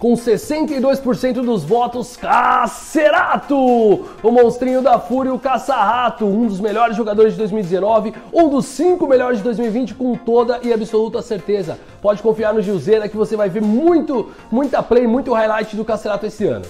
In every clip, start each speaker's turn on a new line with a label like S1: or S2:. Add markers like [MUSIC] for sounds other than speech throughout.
S1: com 62% dos votos, Cacerato! O monstrinho da fúria, o caça-rato, um dos melhores jogadores de 2019, um dos cinco melhores de 2020 com toda e absoluta certeza. Pode confiar no Gilzeira que você vai ver muito, muita play, muito highlight do Cacerato esse ano.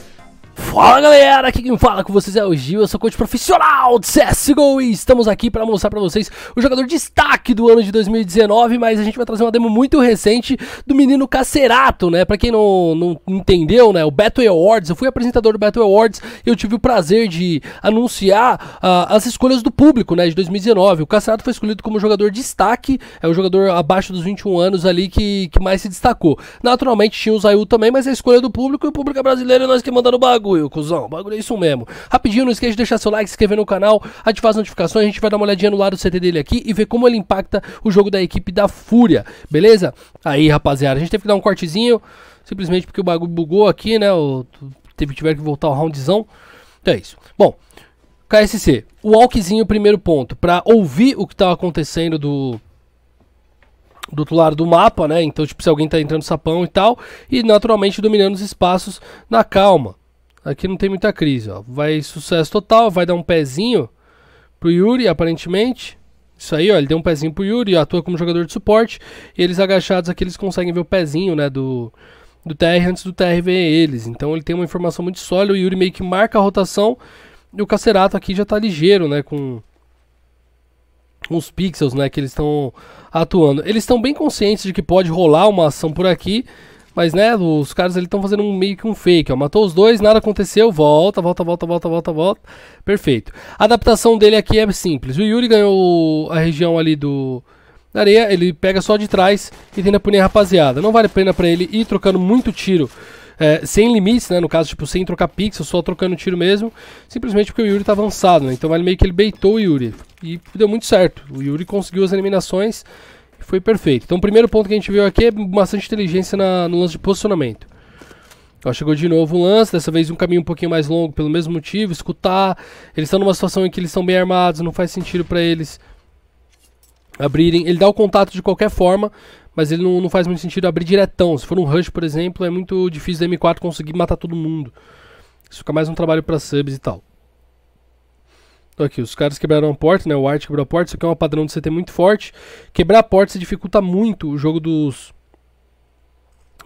S1: Fala galera, aqui quem fala com vocês é o Gil, eu sou coach profissional de CSGO e estamos aqui para mostrar para vocês o jogador destaque do ano de 2019, mas a gente vai trazer uma demo muito recente do menino Cacerato, né? Para quem não, não entendeu, né, o Battle Awards, eu fui apresentador do Battle Awards e eu tive o prazer de anunciar uh, as escolhas do público, né, de 2019. O Cacerato foi escolhido como jogador destaque, é o jogador abaixo dos 21 anos ali que, que mais se destacou. Naturalmente tinha o Zayu também, mas é a escolha do público e o público é brasileiro nós que mandamos o bagulho bagulho, cuzão. O bagulho é isso mesmo. Rapidinho, não esquece de deixar seu like, se inscrever no canal, ativar as notificações. A gente vai dar uma olhadinha no lado do CT dele aqui e ver como ele impacta o jogo da equipe da Fúria, beleza? Aí, rapaziada, a gente teve que dar um cortezinho, simplesmente porque o bagulho bugou aqui, né? O, teve, tiver que voltar o roundzão. Então é isso. Bom, KSC, o walkzinho, primeiro ponto, pra ouvir o que tava tá acontecendo do do outro lado do mapa, né? Então, tipo, se alguém tá entrando sapão e tal, e naturalmente dominando os espaços na calma. Aqui não tem muita crise, ó. Vai sucesso total, vai dar um pezinho pro Yuri, aparentemente. Isso aí, ó, ele deu um pezinho pro Yuri, atua como jogador de suporte. E eles agachados aqui, eles conseguem ver o pezinho, né, do, do TR antes do TR ver eles. Então ele tem uma informação muito sólida, o Yuri meio que marca a rotação. E o Cacerato aqui já tá ligeiro, né, com os pixels, né, que eles estão atuando. Eles estão bem conscientes de que pode rolar uma ação por aqui, mas, né, os caras ali estão fazendo um, meio que um fake, ó. Matou os dois, nada aconteceu, volta, volta, volta, volta, volta, volta. Perfeito. A adaptação dele aqui é simples. O Yuri ganhou a região ali do... Da areia, ele pega só de trás e tenta punir a rapaziada. Não vale a pena pra ele ir trocando muito tiro é, sem limites, né? No caso, tipo, sem trocar pixel, só trocando tiro mesmo. Simplesmente porque o Yuri tá avançado, né? Então ele meio que ele beitou o Yuri. E deu muito certo. O Yuri conseguiu as eliminações foi perfeito. Então, o primeiro ponto que a gente viu aqui é bastante inteligência na, no lance de posicionamento. Ó, chegou de novo o lance, dessa vez um caminho um pouquinho mais longo, pelo mesmo motivo, escutar. Eles estão numa situação em que eles estão bem armados, não faz sentido para eles abrirem. Ele dá o contato de qualquer forma, mas ele não, não faz muito sentido abrir diretão. Se for um rush, por exemplo, é muito difícil da M4 conseguir matar todo mundo. Isso fica mais um trabalho para subs e tal. Aqui, os caras quebraram a porta, né? O Art quebrou a porta. Isso aqui é um padrão de CT muito forte. Quebrar a porta dificulta muito o jogo dos.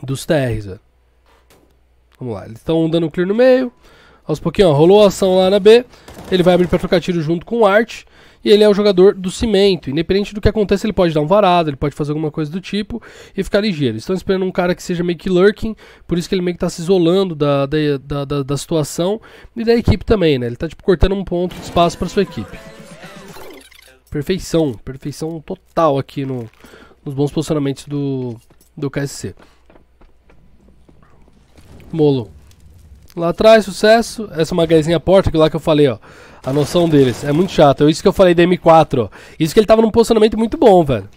S1: Dos TRs, Vamos lá, eles estão dando um clear no meio. Aos pouquinho, ó, rolou a ação lá na B. Ele vai abrir pra trocar tiro junto com o Art e ele é o jogador do cimento. Independente do que aconteça, ele pode dar um varado, ele pode fazer alguma coisa do tipo e ficar ligeiro. Estão esperando um cara que seja meio que lurking, por isso que ele meio que tá se isolando da, da, da, da situação e da equipe também, né? Ele tá tipo cortando um ponto de espaço para sua equipe. Perfeição, perfeição total aqui no, nos bons posicionamentos do, do KSC. Molo. Lá atrás, sucesso. Essa é uma porta, que lá que eu falei, ó. A noção deles. É muito chato. É isso que eu falei da M4. Isso que ele tava num posicionamento muito bom, velho.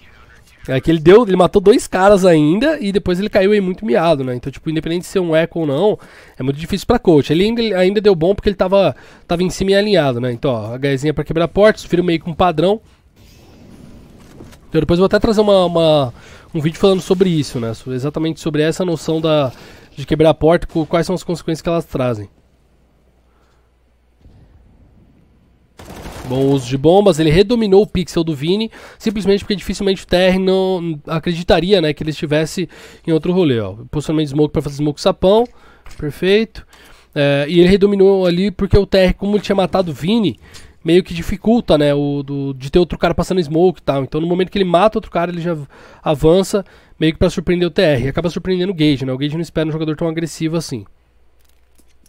S1: É que ele deu, ele matou dois caras ainda e depois ele caiu aí muito miado, né? Então, tipo, independente de ser um eco ou não, é muito difícil pra coach. Ele ainda, ainda deu bom porque ele tava, tava em cima e alinhado, né? Então, ó, HEzinha pra quebrar portas, filho meio com padrão. Então, depois eu vou até trazer uma, uma, um vídeo falando sobre isso, né? Exatamente sobre essa noção da, de quebrar a porta, quais são as consequências que elas trazem. Bom uso de bombas, ele redominou o pixel do Vini, simplesmente porque dificilmente o TR não acreditaria né, que ele estivesse em outro rolê. Ó. Posicionamento de smoke para fazer smoke sapão, perfeito. É, e ele redominou ali porque o TR, como ele tinha matado o Vini, meio que dificulta, né, o, do, de ter outro cara passando smoke e tal. Então, no momento que ele mata outro cara, ele já avança meio que para surpreender o TR. E acaba surpreendendo o Gage, né? O Gage não espera um jogador tão agressivo assim.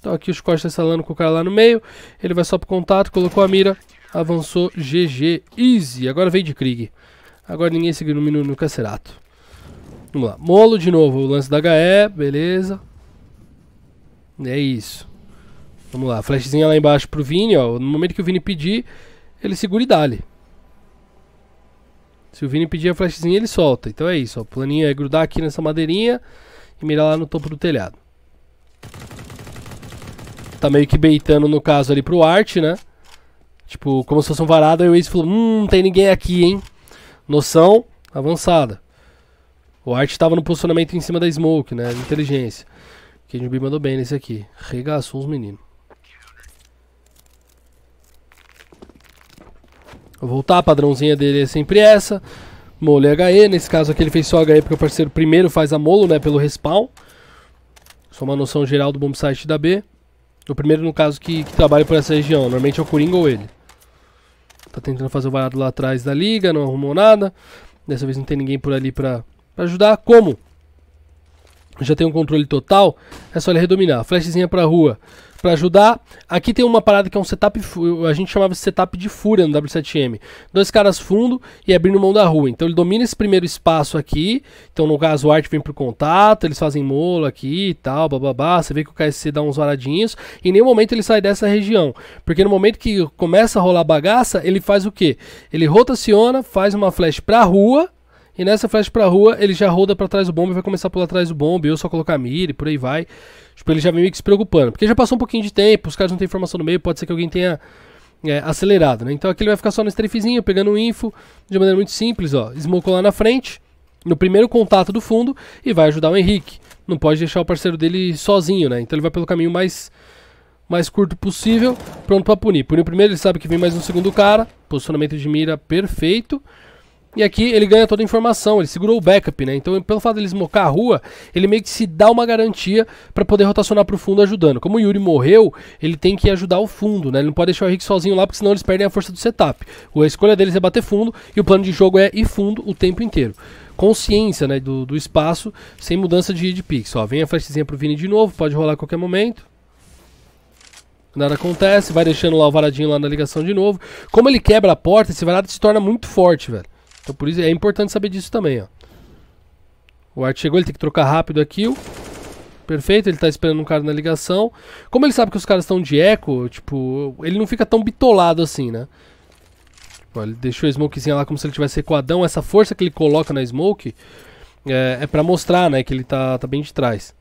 S1: Então aqui o Scott está instalando com o cara lá no meio. Ele vai só pro contato, colocou a mira. Avançou GG. Easy. Agora vem de Krieg. Agora ninguém seguiu no minuto no Cacerato. Vamos lá. Molo de novo. O lance da HE. Beleza. É isso. Vamos lá. Flashzinha lá embaixo pro Vini. Ó. No momento que o Vini pedir, ele segura e dá-lhe. Se o Vini pedir a flashzinha, ele solta. Então é isso. Ó. O planinho é grudar aqui nessa madeirinha e mirar lá no topo do telhado. Tá meio que beitando, no caso, ali pro Art, né? Tipo, como se fosse um varado, aí o Waze falou: Hum, não tem ninguém aqui, hein? Noção avançada. O Art estava no posicionamento em cima da Smoke, né? Inteligência. O B mandou bem nesse aqui. Regaçou os meninos. Vou voltar, a padrãozinha dele é sempre essa. Molo é HE. Nesse caso aqui ele fez só HE porque o parceiro primeiro faz a Molo, né? Pelo respawn. Só uma noção geral do bombsite da B. O primeiro, no caso, que, que trabalha por essa região. Normalmente é o Coringa ou ele. Tá tentando fazer o varado lá atrás da liga, não arrumou nada. Dessa vez não tem ninguém por ali pra, pra ajudar. Como? Já tem um controle total, é só ele redominar. Flashzinha pra rua para ajudar. Aqui tem uma parada que é um setup, a gente chamava de setup de fúria no W7M. Dois caras fundo e abrindo mão da rua. Então ele domina esse primeiro espaço aqui. Então no caso o Art vem pro contato, eles fazem molo aqui e tal, bababá. Você vê que o KSC dá uns varadinhos. E em nenhum momento ele sai dessa região. Porque no momento que começa a rolar bagaça, ele faz o quê? Ele rotaciona, faz uma flash pra rua e nessa flash pra rua, ele já roda para trás do bombe, vai começar por atrás do bombe, eu só colocar a mira e por aí vai. Tipo, ele já vem meio que se preocupando. Porque já passou um pouquinho de tempo, os caras não têm informação no meio, pode ser que alguém tenha é, acelerado, né? Então aqui ele vai ficar só no strafezinho, pegando info, de maneira muito simples, ó. Smoke lá na frente, no primeiro contato do fundo, e vai ajudar o Henrique. Não pode deixar o parceiro dele sozinho, né? Então ele vai pelo caminho mais mais curto possível, pronto para punir. Punir o primeiro, ele sabe que vem mais um segundo cara, posicionamento de mira perfeito. E aqui ele ganha toda a informação, ele segurou o backup, né? Então, pelo fato de ele smocar a rua, ele meio que se dá uma garantia para poder rotacionar para o fundo ajudando. Como o Yuri morreu, ele tem que ajudar o fundo, né? Ele não pode deixar o Rick sozinho lá, porque senão eles perdem a força do setup. A escolha deles é bater fundo e o plano de jogo é ir fundo o tempo inteiro. Consciência, né, do, do espaço, sem mudança de, de pixel. Ó, vem a flechezinha pro Vini de novo, pode rolar a qualquer momento. Nada acontece, vai deixando lá o varadinho lá na ligação de novo. Como ele quebra a porta, esse varado se torna muito forte, velho. Então por isso é importante saber disso também, ó. O Art chegou, ele tem que trocar rápido aqui. Perfeito, ele tá esperando um cara na ligação. Como ele sabe que os caras estão de eco, tipo, ele não fica tão bitolado assim, né? Tipo, ele deixou a smokezinha lá como se ele tivesse recuadão. Essa força que ele coloca na smoke é, é pra mostrar, né, que ele tá, tá bem de trás.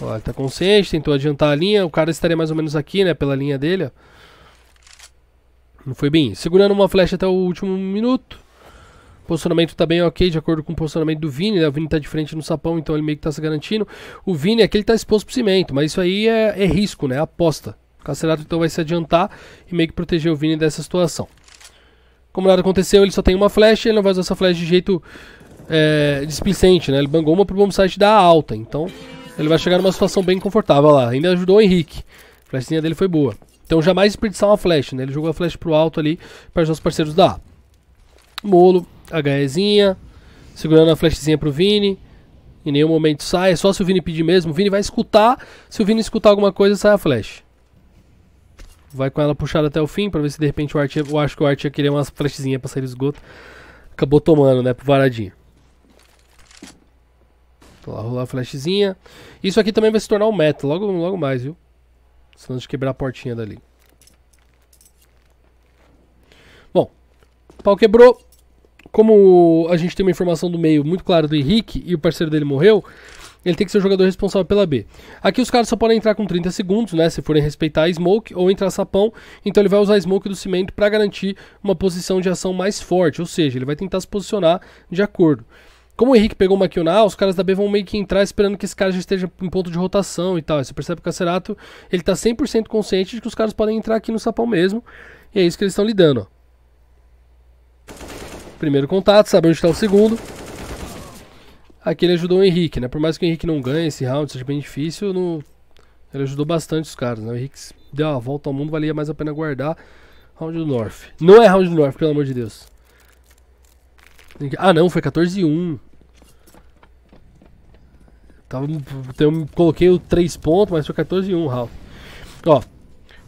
S1: Ó, ele tá consciente, tentou adiantar a linha. O cara estaria mais ou menos aqui, né, pela linha dele, ó. Não foi bem. Segurando uma flecha até o último minuto. Posicionamento também tá ok, de acordo com o posicionamento do Vini, né? O Vini tá de frente no sapão, então ele meio que tá se garantindo. O Vini é que ele tá exposto pro cimento, mas isso aí é, é risco, né? É aposta. O Cacerato então vai se adiantar e meio que proteger o Vini dessa situação. Como nada aconteceu, ele só tem uma flecha, ele não vai usar essa flecha de jeito é, displicente, né? Ele bangou uma pro bombsite da alta, então ele vai chegar numa situação bem confortável lá. Ainda ajudou o Henrique. A flechinha dele foi boa. Então jamais desperdiçar uma flecha, né? Ele jogou a flecha pro alto ali para os parceiros da A. Molo a HEzinha, segurando a flashzinha pro Vini. Em nenhum momento sai, é só se o Vini pedir mesmo. O Vini vai escutar, se o Vini escutar alguma coisa, sai a flash. Vai com ela puxada até o fim, pra ver se de repente o Art, eu acho que o Art ia querer umas flashzinhas pra sair do esgoto. Acabou tomando, né, pro Varadinho. Vou lá rolar a flashzinha. Isso aqui também vai se tornar um meta, logo, logo mais, viu? Senão de quebrar a portinha dali. Bom, o pau quebrou como a gente tem uma informação do meio muito clara do Henrique e o parceiro dele morreu, ele tem que ser o jogador responsável pela B. Aqui os caras só podem entrar com 30 segundos, né? Se forem respeitar a smoke ou entrar sapão. Então ele vai usar a smoke do cimento para garantir uma posição de ação mais forte. Ou seja, ele vai tentar se posicionar de acordo. Como o Henrique pegou uma kill na A, os caras da B vão meio que entrar esperando que esse cara já esteja em ponto de rotação e tal. você percebe que o Cacerato, ele tá 100% consciente de que os caras podem entrar aqui no sapão mesmo. E é isso que eles estão lidando, ó primeiro contato, sabe onde está o segundo. Aqui ele ajudou o Henrique, né? Por mais que o Henrique não ganhe esse round, seja bem difícil, no... ele ajudou bastante os caras, né? O Henrique deu a volta ao mundo, valia mais a pena guardar. Round do North. Não é round do North, pelo amor de Deus. Ah, não, foi 14 e 1. Tava, então, eu coloquei o 3 pontos, mas foi 14 e 1, round. Ó,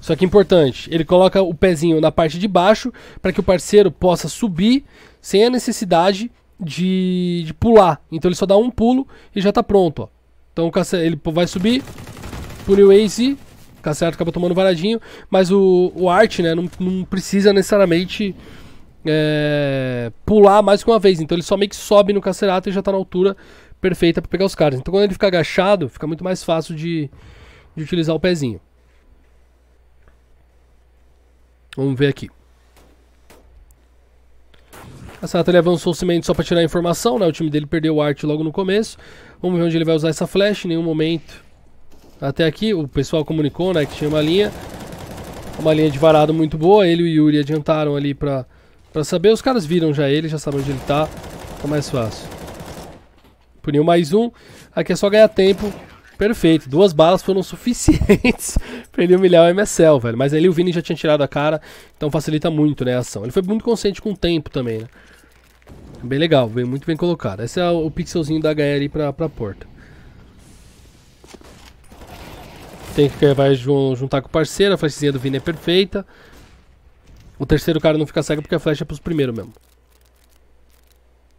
S1: só que importante, ele coloca o pezinho na parte de baixo para que o parceiro possa subir sem a necessidade de, de, pular. Então ele só dá um pulo e já está pronto. Ó. Então ele vai subir, puniu o Ace, Cacerato acaba tomando varadinho, mas o, o Art né, não, não precisa necessariamente é, pular mais que uma vez. Então ele só meio que sobe no Cacerato e já está na altura perfeita para pegar os caras. Então quando ele fica agachado, fica muito mais fácil de, de utilizar o pezinho. Vamos ver aqui. A Sata ele avançou o cimento só para tirar a informação, né? O time dele perdeu o arte logo no começo. Vamos ver onde ele vai usar essa flash, em nenhum momento. Até aqui, o pessoal comunicou, né, que tinha uma linha. Uma linha de varado muito boa. Ele e o Yuri adiantaram ali pra, pra saber. Os caras viram já ele, já sabem onde ele tá. Fica tá mais fácil. Puniu mais um. Aqui é só ganhar tempo Perfeito, duas balas foram [LAUGHS] suficientes pra ele humilhar o MSL, velho. Mas ali o Vini já tinha tirado a cara, então facilita muito, né, a ação. Ele foi muito consciente com o tempo também, né? Bem legal, bem, muito bem colocado. Esse é o pixelzinho da HL pra, pra porta. Tem que vai juntar com o parceiro, a flechinha do Vini é perfeita. O terceiro cara não fica cego porque a flecha é pros primeiros mesmo.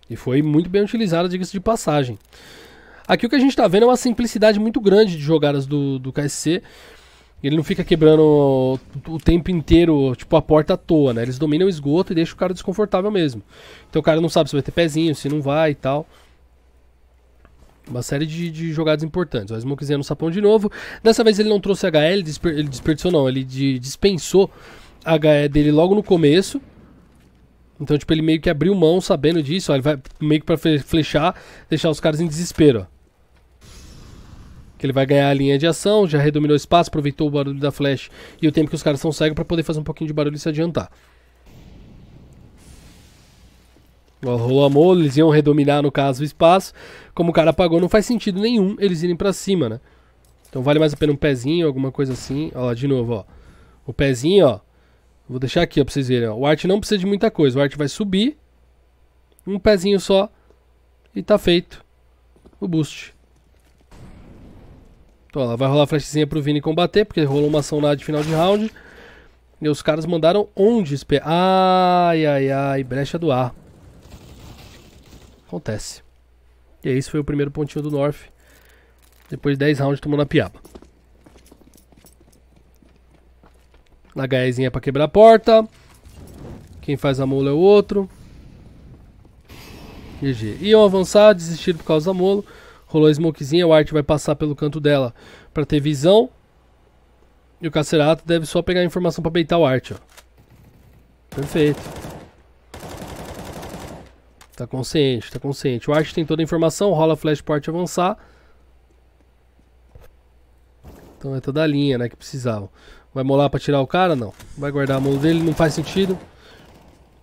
S1: E foi muito bem utilizada, diga-se de passagem. Aqui o que a gente está vendo é uma simplicidade muito grande de jogadas do, do KSC. Ele não fica quebrando o, tempo inteiro, tipo, a porta à toa, né? Eles dominam o esgoto e deixam o cara desconfortável mesmo. Então o cara não sabe se vai ter pezinho, se não vai e tal. Uma série de, de jogadas importantes. O Smokezinho no sapão de novo. Dessa vez ele não trouxe HE, ele, desper, ele desperdiçou não, ele de, dispensou a HE dele logo no começo. Então, tipo, ele meio que abriu mão sabendo disso, ó, ele vai meio que pra flechar, deixar os caras em desespero, ó que ele vai ganhar a linha de ação, já redominou o espaço, aproveitou o barulho da flash e o tempo que os caras são cegos para poder fazer um pouquinho de barulho e se adiantar. rolou a mola, eles iam redominar no caso o espaço. Como o cara apagou, não faz sentido nenhum eles irem para cima, né? Então vale mais a pena um pezinho, alguma coisa assim. Ó, de novo, ó. O pezinho, ó. Vou deixar aqui, ó, pra vocês verem. Ó. O Art não precisa de muita coisa. O Art vai subir. Um pezinho só. E tá feito. O boost. Então, vai rolar a flechezinha pro Vini combater, porque rolou uma ação na de final de round. E os caras mandaram onde? Ai, ai, ai, brecha do ar. Acontece. E esse foi o primeiro pontinho do North. Depois de 10 rounds tomando a piaba. Na gaiazinha pra quebrar a porta. Quem faz a mula é o outro. GG. Iam avançar, desistiram por causa da mola. Rolou a smokezinha, o Art vai passar pelo canto dela para ter visão. E o Cacerato deve só pegar a informação para beitar o Art, ó. Perfeito. Tá consciente, tá consciente. O Art tem toda a informação, rola flashport avançar. Então é toda a linha, né, que precisavam. Vai molar para tirar o cara? Não. Vai guardar a mão dele, não faz sentido.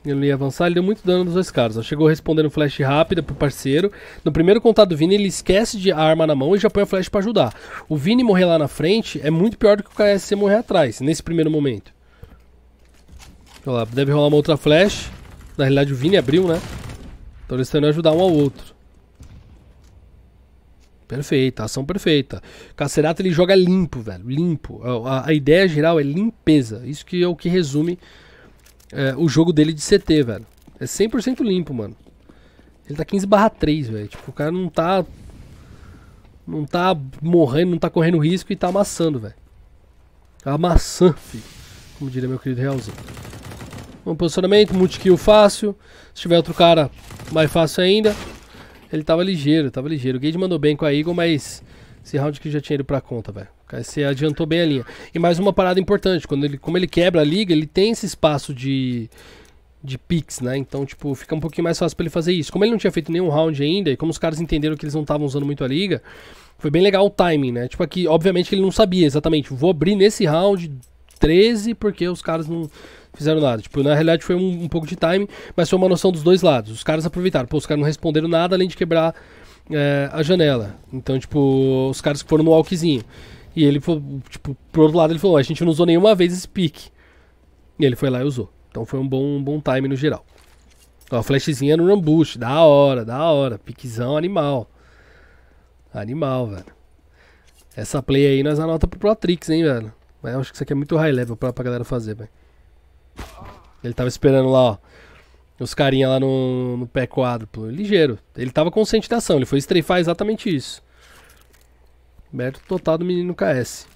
S1: Ele não ia avançar, ele deu muito dano nos dois caras. Chegou respondendo flash rápida pro parceiro. No primeiro contato do Vini, ele esquece de a arma na mão e já põe a flash para ajudar. O Vini morrer lá na frente é muito pior do que o KSC morrer atrás, nesse primeiro momento. Olha lá, deve rolar uma outra flash. Na realidade o Vini abriu, né? Então eles estão ajudar um ao outro. Perfeita, ação perfeita. Cacerato ele joga limpo, velho, limpo. A, a, a ideia geral é limpeza. Isso que é o que resume é, o jogo dele de CT, velho. É 100% limpo, mano. Ele tá 15 barra 3, velho. Tipo, o cara não tá. Não tá morrendo, não tá correndo risco e tá amassando, velho. Tá amassando, filho. Como diria meu querido Realzinho. Bom posicionamento, multi-kill fácil. Se tiver outro cara, mais fácil ainda. Ele tava ligeiro, tava ligeiro. O Gage mandou bem com a Eagle, mas esse round que já tinha ido pra conta, velho. Você adiantou bem a linha. E mais uma parada importante, quando ele, como ele quebra a liga, ele tem esse espaço de de picks, né? Então, tipo, fica um pouquinho mais fácil para ele fazer isso. Como ele não tinha feito nenhum round ainda, e como os caras entenderam que eles não estavam usando muito a liga, foi bem legal o timing, né? Tipo, aqui, obviamente ele não sabia exatamente, vou abrir nesse round 13 porque os caras não fizeram nada. Tipo, na realidade foi um, um pouco de timing, mas foi uma noção dos dois lados. Os caras aproveitaram, pô, os caras não responderam nada além de quebrar é, a janela. Então, tipo, os caras foram no walkzinho. E ele, tipo, pro outro lado ele falou, a gente não usou nenhuma vez esse pique. E ele foi lá e usou. Então foi um bom, um bom time no geral. Ó, flashzinha no Rambush, da hora, da hora. Piquezão animal. Animal, velho. Essa play aí nós anota pro Protrix, hein, velho. Mas eu acho que isso aqui é muito high level pra, pra galera fazer, velho. Ele tava esperando lá, ó. Os carinha lá no, no pé quádruplo. Ligeiro. Ele tava consciente da ação. Ele foi strafar exatamente isso. Mérito total do menino KS.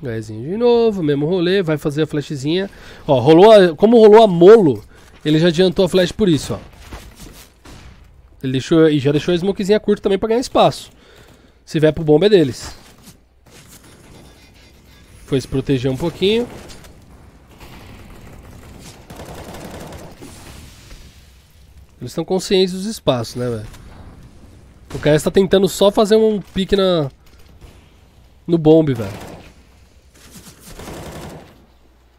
S1: Gaizinho de novo, mesmo rolê, vai fazer a flashzinha. Ó, rolou a, como rolou a molo, ele já adiantou a flash por isso, ó. Ele deixou, e já deixou a smokezinha curta também pra ganhar espaço. Se vier pro bomba é deles. Foi se proteger um pouquinho. Eles estão conscientes dos espaços, né, velho? O cara está tentando só fazer um pique na... No bombe, velho.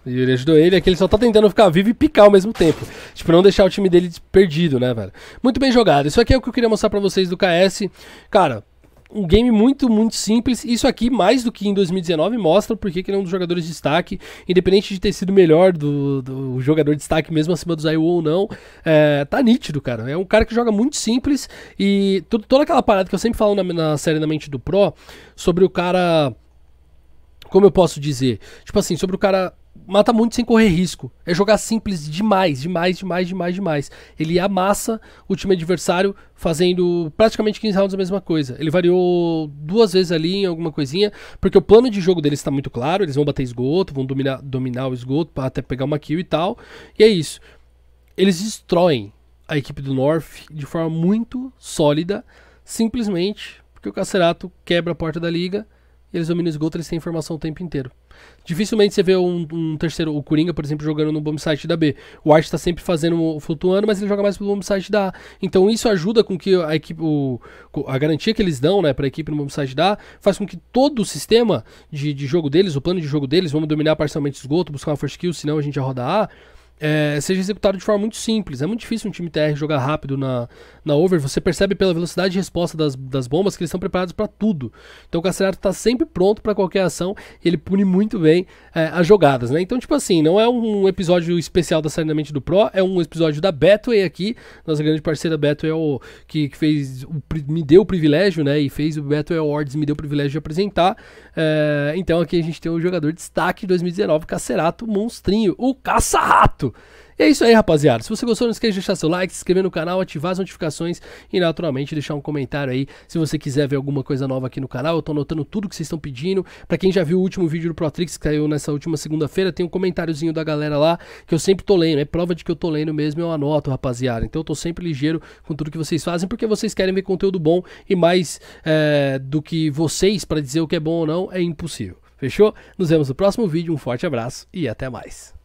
S1: E ele ajudou ele, é que ele só tá tentando ficar vivo e picar ao mesmo tempo. Tipo, não deixar o time dele perdido, né, velho? Muito bem jogado. Isso aqui é o que eu queria mostrar pra vocês do KS. Cara, um game muito, muito simples. Isso aqui, mais do que em 2019, mostra porque que ele é um dos jogadores de destaque, independente de ter sido melhor do, do jogador de destaque, mesmo acima do Zayu ou não. É, tá nítido, cara. É um cara que joga muito simples e tudo, toda aquela parada que eu sempre falo na, na série Na Mente do Pro sobre o cara. Como eu posso dizer? Tipo assim, sobre o cara mata muito sem correr risco. É jogar simples demais, demais, demais, demais, demais. Ele amassa o time adversário fazendo praticamente 15 rounds a mesma coisa. Ele variou duas vezes ali em alguma coisinha, porque o plano de jogo deles está muito claro, eles vão bater esgoto, vão dominar, dominar o esgoto para até pegar uma kill e tal. E é isso. Eles destroem a equipe do North de forma muito sólida, simplesmente porque o Cacerato quebra a porta da liga eles dominam o esgoto, eles têm informação o tempo inteiro. Dificilmente você vê um, um terceiro, o Coringa, por exemplo, jogando no bomb site da B. O Art está sempre fazendo, flutuando, mas ele joga mais pelo bomb site da A. Então isso ajuda com que a equipe, o, a garantia que eles dão né, para a equipe no bomb site da A, faz com que todo o sistema de, de jogo deles, o plano de jogo deles, vamos dominar parcialmente o esgoto, buscar uma first kill, senão a gente já roda A é, seja executado de forma muito simples. É muito difícil um time TR jogar rápido na, na over. Você percebe pela velocidade de resposta das, das bombas que eles estão preparados para tudo. Então o Cacerato está sempre pronto para qualquer ação e ele pune muito bem é, as jogadas. Né? Então, tipo assim, não é um episódio especial da Série do Pro, é um episódio da Betway aqui. Nossa grande parceira Betway, é o, que, que fez, o, me deu o privilégio né? e fez o Betway Awards, me deu o privilégio de apresentar. É, então aqui a gente tem o jogador de destaque 2019, Cacerato Monstrinho, o Caça-Rato certo? E é isso aí, rapaziada. Se você gostou, não esqueça de deixar seu like, se inscrever no canal, ativar as notificações e, naturalmente, deixar um comentário aí se você quiser ver alguma coisa nova aqui no canal. Eu tô anotando tudo que vocês estão pedindo. Para quem já viu o último vídeo do Protrix que caiu nessa última segunda-feira, tem um comentáriozinho da galera lá que eu sempre tô lendo. É prova de que eu tô lendo mesmo, eu anoto, rapaziada. Então eu tô sempre ligeiro com tudo que vocês fazem, porque vocês querem ver conteúdo bom e mais é, do que vocês para dizer o que é bom ou não é impossível. Fechou? Nos vemos no próximo vídeo. Um forte abraço e até mais.